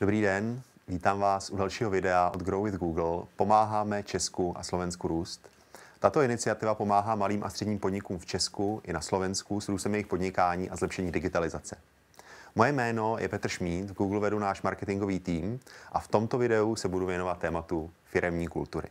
Dobrý den, vítám vás u dalšího videa od Grow with Google. Pomáháme Česku a Slovensku růst. Tato iniciativa pomáhá malým a středním podnikům v Česku i na Slovensku s růstem jejich podnikání a zlepšení digitalizace. Moje jméno je Petr Šmíd, v Google vedu náš marketingový tým a v tomto videu se budu věnovat tématu firemní kultury.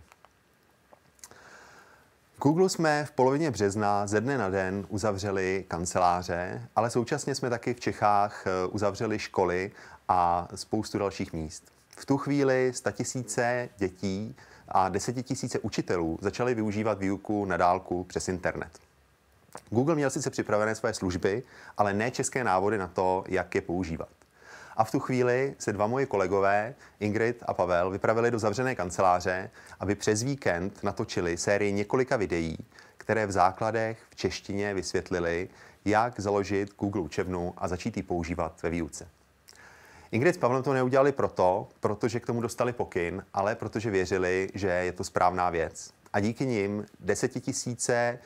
V Google jsme v polovině března ze dne na den uzavřeli kanceláře, ale současně jsme taky v Čechách eh, uzavřeli školy a spoustu dalších míst. V tu chvíli tisíce dětí a desetitisíce učitelů začaly využívat výuku na dálku přes internet. Google měl sice připravené své služby, ale ne české návody na to, jak je používat. A v tu chvíli se dva moji kolegové, Ingrid a Pavel, vypravili do zavřené kanceláře, aby přes víkend natočili sérii několika videí, které v základech v češtině vysvětlili, jak založit Google učebnu a začít ji používat ve výuce. Ingrid s Pavlem to neudělali proto, protože k tomu dostali pokyn, ale protože věřili, že je to správná věc. A díky nim desetitisíce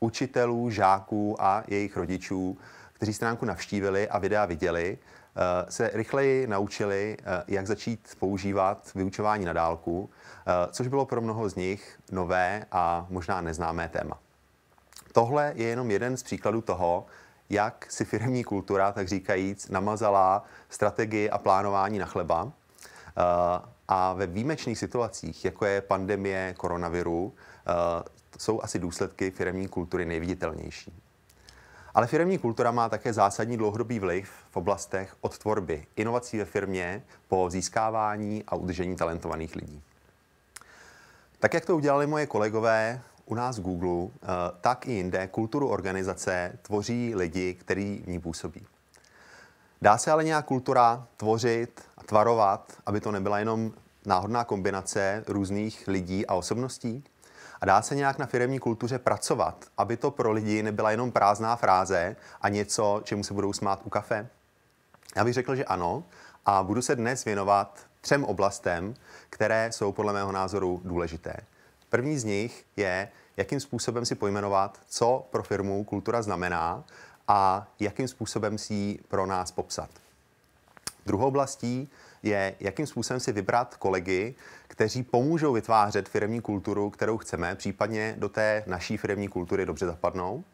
učitelů, žáků a jejich rodičů, kteří stránku navštívili a videa viděli, eh, se rychleji naučili, eh, jak začít používat vyučování na dálku, eh, což bylo pro mnoho z nich nové a možná neznámé téma. Tohle je jenom jeden z příkladů toho, jak si firmní kultura, tak říkajíc, namazala strategii a plánování na chleba. Eh, a ve výjimečných situacích, jako je pandemie koronaviru, eh, jsou asi důsledky firmní kultury nejviditelnější. Ale firmní kultura má také zásadní dlouhodobý vliv v oblastech od tvorby inovací ve firmě po získávání a udržení talentovaných lidí. Tak, jak to udělali moje kolegové u nás v Google, eh, tak i jinde kulturu organizace tvoří lidi, kteří v ní působí. Dá se ale nějak kultura tvořit a tvarovat, aby to nebyla jenom náhodná kombinace různých lidí a osobností? A dá se nějak na firmní kultuře pracovat, aby to pro lidi nebyla jenom prázdná fráze a něco, čemu se budou smát u kafe? Já bych řekl, že ano a budu se dnes věnovat třem oblastem, které jsou podle mého názoru důležité. První z nich je, jakým způsobem si pojmenovat, co pro firmu kultura znamená a jakým způsobem si ji pro nás popsat. Druhou oblastí je, jakým způsobem si vybrat kolegy, kteří pomůžou vytvářet firmní kulturu, kterou chceme, případně do té naší firmní kultury dobře zapadnou.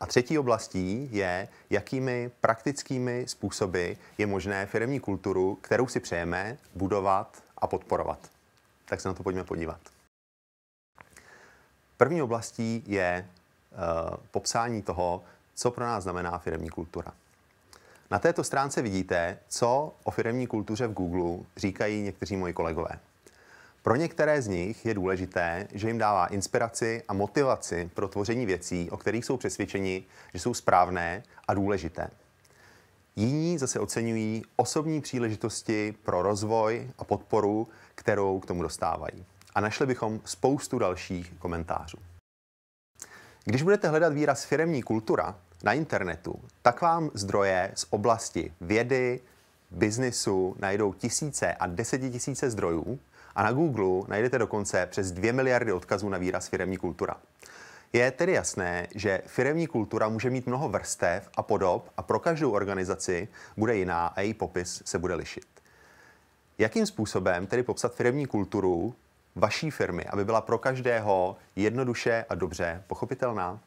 A třetí oblastí je, jakými praktickými způsoby je možné firmní kulturu, kterou si přejeme, budovat a podporovat. Tak se na to pojďme podívat. První oblastí je eh, popsání toho, co pro nás znamená firemní kultura. Na této stránce vidíte, co o firemní kultuře v Google říkají někteří moji kolegové. Pro některé z nich je důležité, že jim dává inspiraci a motivaci pro tvoření věcí, o kterých jsou přesvědčeni, že jsou správné a důležité. Jiní zase oceňují osobní příležitosti pro rozvoj a podporu, kterou k tomu dostávají a našli bychom spoustu dalších komentářů. Když budete hledat výraz firemní kultura na internetu, tak vám zdroje z oblasti vědy, biznisu najdou tisíce a desetitisíce zdrojů a na Google najdete dokonce přes 2 miliardy odkazů na výraz firemní kultura. Je tedy jasné, že firemní kultura může mít mnoho vrstev a podob a pro každou organizaci bude jiná a její popis se bude lišit. Jakým způsobem tedy popsat firemní kulturu vaší firmy, aby byla pro každého jednoduše a dobře pochopitelná?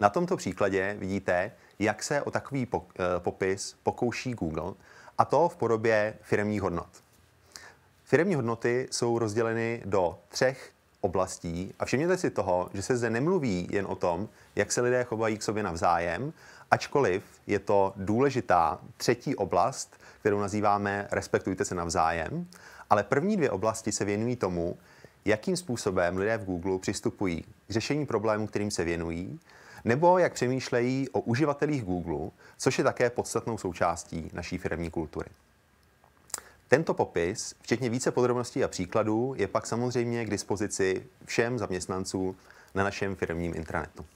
Na tomto příkladě vidíte, jak se o takový eh, popis pokouší Google, a to v podobě firmních hodnot. Firmní hodnoty jsou rozděleny do třech oblastí a všimněte si toho, že se zde nemluví jen o tom, jak se lidé chovají k sobě navzájem, ačkoliv je to důležitá třetí oblast, kterou nazýváme Respektujte se navzájem, ale první dvě oblasti se věnují tomu, jakým způsobem lidé v Google přistupují k řešení problémů, kterým se věnují, nebo jak přemýšlejí o uživatelích Google, což je také podstatnou součástí naší firmní kultury. Tento popis, včetně více podrobností a příkladů, je pak samozřejmě k dispozici všem zaměstnancům na našem firmním intranetu.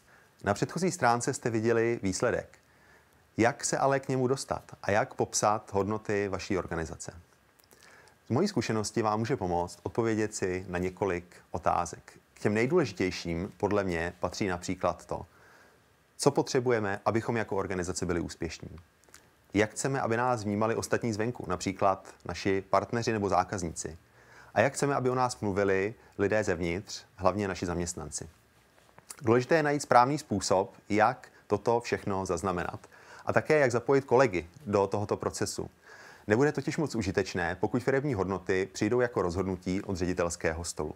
Na předchozí stránce jste viděli výsledek. Jak se ale k němu dostat a jak popsat hodnoty vaší organizace? Z mojí zkušenosti vám může pomoct odpovědět si na několik otázek. K těm nejdůležitějším podle mě patří například to, co potřebujeme, abychom jako organizace byli úspěšní. Jak chceme, aby nás vnímali ostatní zvenku, například naši partneři nebo zákazníci? A jak chceme, aby o nás mluvili lidé zevnitř, hlavně naši zaměstnanci? Důležité je najít správný způsob, jak toto všechno zaznamenat. A také, jak zapojit kolegy do tohoto procesu. Nebude totiž moc užitečné, pokud firemní hodnoty přijdou jako rozhodnutí od ředitelského stolu.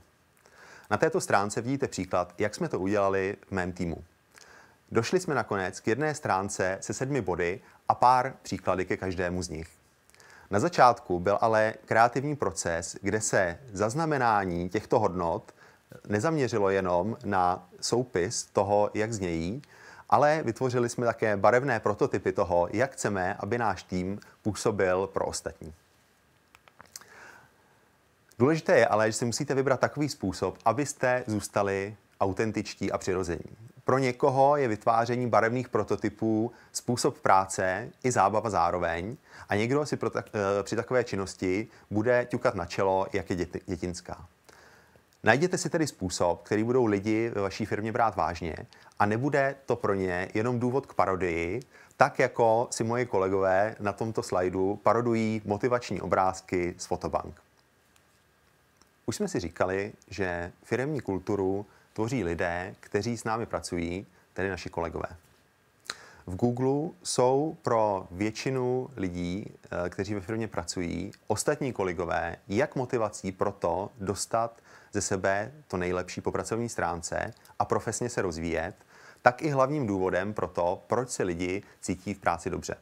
Na této stránce vidíte příklad, jak jsme to udělali v mém týmu. Došli jsme nakonec k jedné stránce se sedmi body a pár příklady ke každému z nich. Na začátku byl ale kreativní proces, kde se zaznamenání těchto hodnot nezaměřilo jenom na soupis toho, jak znějí, ale vytvořili jsme také barevné prototypy toho, jak chceme, aby náš tým působil pro ostatní. Důležité je ale, že si musíte vybrat takový způsob, abyste zůstali autentičtí a přirození. Pro někoho je vytváření barevných prototypů způsob práce i zábava zároveň a někdo si pro tak, eh, při takové činnosti bude ťukat na čelo, jak je děti, dětinská. Najděte si tedy způsob, který budou lidi ve vaší firmě brát vážně a nebude to pro ně jenom důvod k parodii, tak jako si moji kolegové na tomto slajdu parodují motivační obrázky z fotobank. Už jsme si říkali, že firmní kulturu tvoří lidé, kteří s námi pracují, tedy naši kolegové. V Google jsou pro většinu lidí, eh, kteří ve firmě pracují, ostatní kolegové, jak motivací pro to dostat ze sebe to nejlepší po pracovní stránce a profesně se rozvíjet, tak i hlavním důvodem pro to, proč se lidi cítí v práci dobře.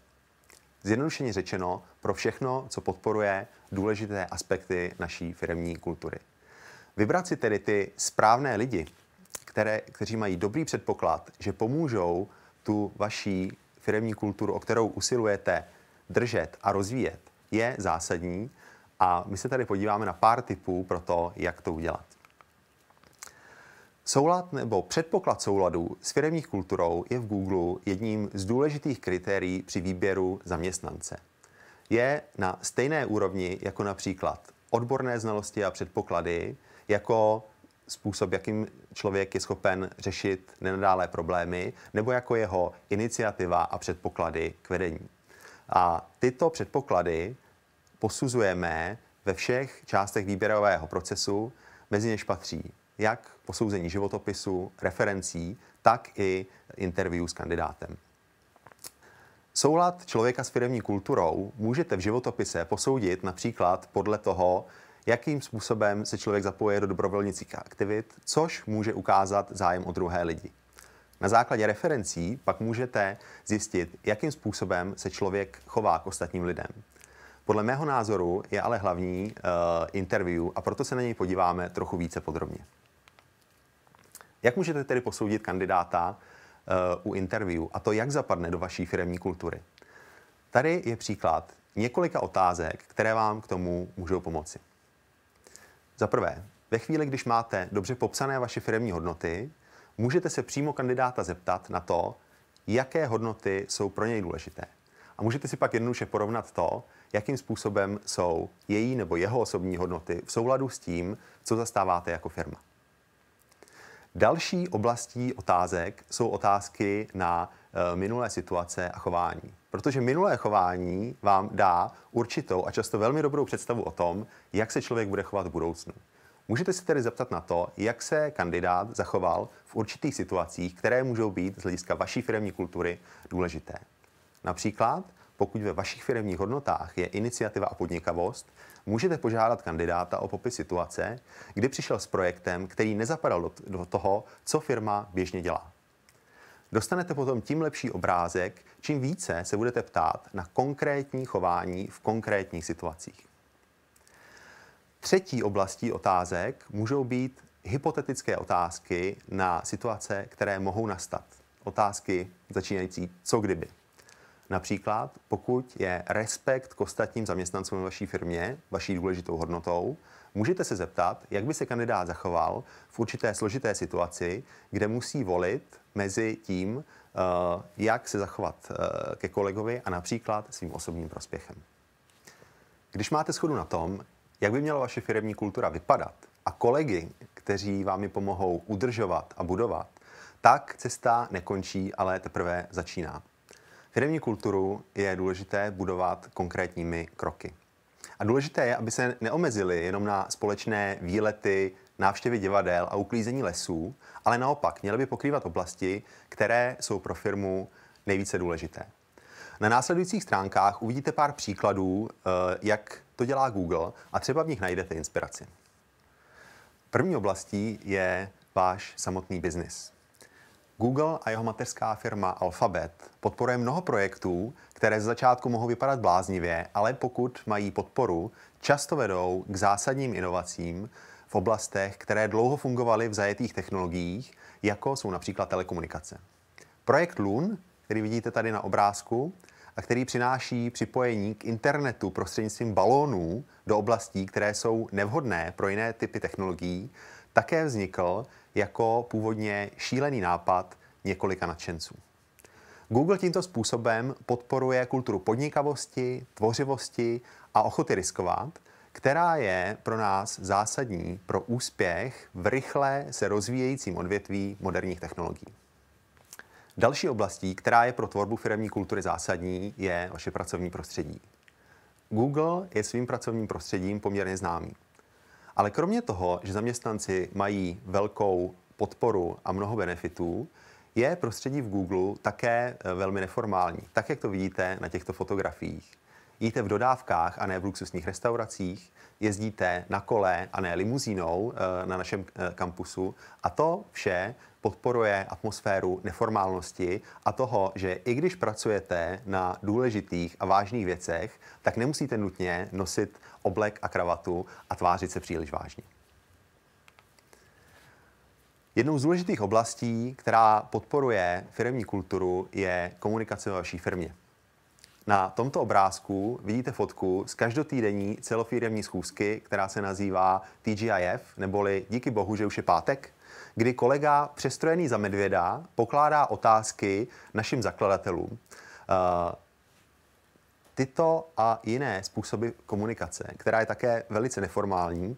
Zjednodušeně řečeno, pro všechno, co podporuje důležité aspekty naší firmní kultury. Vybrat si tedy ty správné lidi, které, kteří mají dobrý předpoklad, že pomůžou tu vaší firmní kulturu, o kterou usilujete, držet a rozvíjet, je zásadní a my se tady podíváme na pár tipů pro to, jak to udělat. Soulad nebo předpoklad souladu s firmní kulturou je v Google jedním z důležitých kritérií při výběru zaměstnance. Je na stejné úrovni jako například odborné znalosti a předpoklady, jako způsob, jakým člověk je schopen řešit nenadálé problémy, nebo jako jeho iniciativa a předpoklady k vedení. A tyto předpoklady posuzujeme ve všech částech výběrového procesu, mezi něž patří jak posouzení životopisu, referencí, tak i interview s kandidátem. Soulad člověka s firmní kulturou můžete v životopise posoudit například podle toho, jakým způsobem se člověk zapojuje do dobrovolnických aktivit, což může ukázat zájem o druhé lidi. Na základě referencí pak můžete zjistit, jakým způsobem se člověk chová k ostatním lidem. Podle mého názoru je ale hlavní uh, interview a proto se na něj podíváme trochu více podrobně. Jak můžete tedy posoudit kandidáta uh, u interview a to, jak zapadne do vaší firmní kultury? Tady je příklad několika otázek, které vám k tomu můžou pomoci. Za prvé, ve chvíli, když máte dobře popsané vaše firmní hodnoty, můžete se přímo kandidáta zeptat na to, jaké hodnoty jsou pro něj důležité. A můžete si pak jednoduše porovnat to, jakým způsobem jsou její nebo jeho osobní hodnoty v souladu s tím, co zastáváte jako firma. Další oblastí otázek jsou otázky na eh, minulé situace a chování. Protože minulé chování vám dá určitou a často velmi dobrou představu o tom, jak se člověk bude chovat v budoucnu. Můžete se tedy zeptat na to, jak se kandidát zachoval v určitých situacích, které můžou být z hlediska vaší firmní kultury důležité. Například, pokud ve vašich firmních hodnotách je iniciativa a podnikavost, můžete požádat kandidáta o popis situace, kdy přišel s projektem, který nezapadal do toho, co firma běžně dělá. Dostanete potom tím lepší obrázek, čím více se budete ptát na konkrétní chování v konkrétních situacích. Třetí oblastí otázek můžou být hypotetické otázky na situace, které mohou nastat. Otázky začínající co kdyby. Například, pokud je respekt k ostatním zaměstnancům vaší firmě vaší důležitou hodnotou, můžete se zeptat, jak by se kandidát zachoval v určité složité situaci, kde musí volit mezi tím, eh, jak se zachovat eh, ke kolegovi a například svým osobním prospěchem. Když máte schodu na tom, jak by měla vaše firmní kultura vypadat a kolegy, kteří vám ji pomohou udržovat a budovat, tak cesta nekončí, ale teprve začíná. Firmní kulturu je důležité budovat konkrétními kroky. A důležité je, aby se neomezili jenom na společné výlety, návštěvy divadel a uklízení lesů, ale naopak měly by pokrývat oblasti, které jsou pro firmu nejvíce důležité. Na následujících stránkách uvidíte pár příkladů, eh, jak to dělá Google a třeba v nich najdete inspiraci. První oblastí je váš samotný biznis. Google a jeho mateřská firma Alphabet podporuje mnoho projektů, které z začátku mohou vypadat bláznivě, ale pokud mají podporu, často vedou k zásadním inovacím v oblastech, které dlouho fungovaly v zajetých technologiích, jako jsou například telekomunikace. Projekt LUN, který vidíte tady na obrázku, a který přináší připojení k internetu prostřednictvím balónů do oblastí, které jsou nevhodné pro jiné typy technologií, také vznikl jako původně šílený nápad několika nadšenců. Google tímto způsobem podporuje kulturu podnikavosti, tvořivosti a ochoty riskovat, která je pro nás zásadní pro úspěch v rychle se rozvíjejícím odvětví moderních technologií. Další oblastí, která je pro tvorbu firmní kultury zásadní, je vaše pracovní prostředí. Google je svým pracovním prostředím poměrně známý. Ale kromě toho, že zaměstnanci mají velkou podporu a mnoho benefitů, je prostředí v Google také eh, velmi neformální, tak jak to vidíte na těchto fotografiích jíte v dodávkách a ne v luxusních restauracích, jezdíte na kole a ne limuzínou eh, na našem eh, kampusu. A to vše podporuje atmosféru neformálnosti a toho, že i když pracujete na důležitých a vážných věcech, tak nemusíte nutně nosit oblek a kravatu a tvářit se příliš vážně. Jednou z důležitých oblastí, která podporuje firmní kulturu, je komunikace ve vaší firmě. Na tomto obrázku vidíte fotku z každotýdenní celofíremní schůzky, která se nazývá TGIF, neboli díky bohu, že už je pátek, kdy kolega přestrojený za medvěda pokládá otázky našim zakladatelům. Eh, tyto a jiné způsoby komunikace, která je také velice neformální,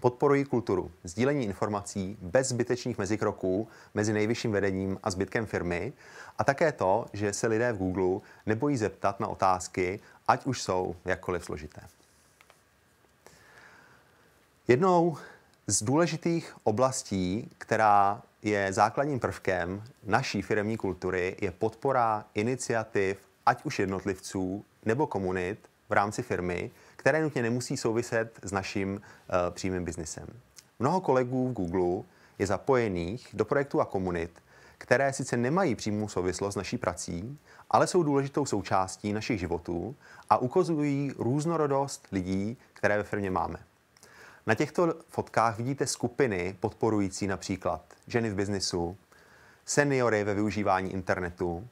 podporují kulturu sdílení informací bez zbytečných mezikroků mezi nejvyšším vedením a zbytkem firmy a také to, že se lidé v Google nebojí zeptat na otázky, ať už jsou jakkoliv složité. Jednou z důležitých oblastí, která je základním prvkem naší firmní kultury, je podpora iniciativ, ať už jednotlivců nebo komunit v rámci firmy, které nutně nemusí souviset s naším uh, eh, přímým biznesem. Mnoho kolegů v Google je zapojených do projektů a komunit, které sice nemají přímou souvislost s naší prací, ale jsou důležitou součástí našich životů a ukazují různorodost lidí, které ve firmě máme. Na těchto fotkách vidíte skupiny podporující například ženy v biznisu, seniory ve využívání internetu,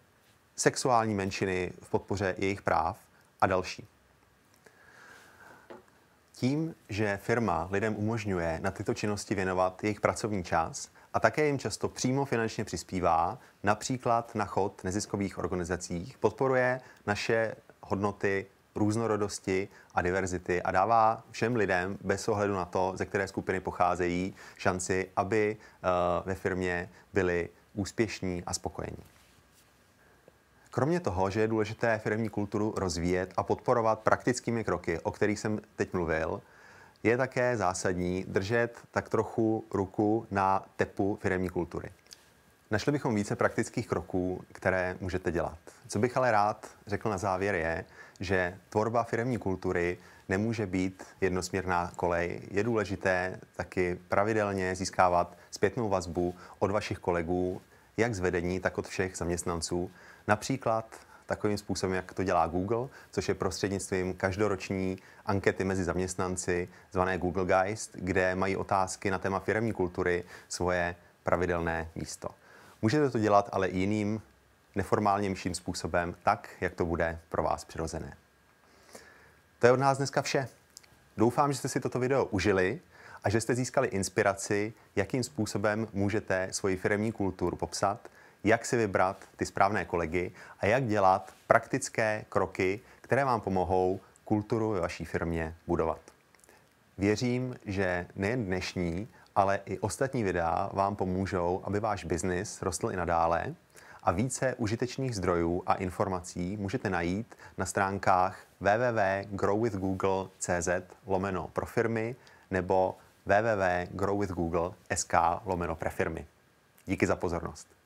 sexuální menšiny v podpoře jejich práv a další. Tím, že firma lidem umožňuje na tyto činnosti věnovat jejich pracovní čas a také jim často přímo finančně přispívá, například na chod neziskových organizacích, podporuje naše hodnoty různorodosti a diverzity a dává všem lidem, bez ohledu na to, ze které skupiny pocházejí, šanci, aby eh, ve firmě byli úspěšní a spokojení. Kromě toho, že je důležité firmní kulturu rozvíjet a podporovat praktickými kroky, o kterých jsem teď mluvil, je také zásadní držet tak trochu ruku na tepu firmní kultury. Našli bychom více praktických kroků, které můžete dělat. Co bych ale rád řekl na závěr je, že tvorba firmní kultury nemůže být jednosměrná kolej. Je důležité taky pravidelně získávat zpětnou vazbu od vašich kolegů, jak z vedení, tak od všech zaměstnanců, Například takovým způsobem, jak to dělá Google, což je prostřednictvím každoroční ankety mezi zaměstnanci, zvané Google Geist, kde mají otázky na téma firmní kultury svoje pravidelné místo. Můžete to dělat ale i jiným, neformálnějším způsobem, tak, jak to bude pro vás přirozené. To je od nás dneska vše. Doufám, že jste si toto video užili a že jste získali inspiraci, jakým způsobem můžete svoji firmní kulturu popsat jak si vybrat ty správné kolegy a jak dělat praktické kroky, které vám pomohou kulturu ve vaší firmě budovat. Věřím, že nejen dnešní, ale i ostatní videa vám pomůžou, aby váš biznis rostl i nadále a více užitečných zdrojů a informací můžete najít na stránkách www.growwithgoogle.cz lomeno pro firmy nebo www.growwithgoogle.sk lomeno pro firmy. Díky za pozornost.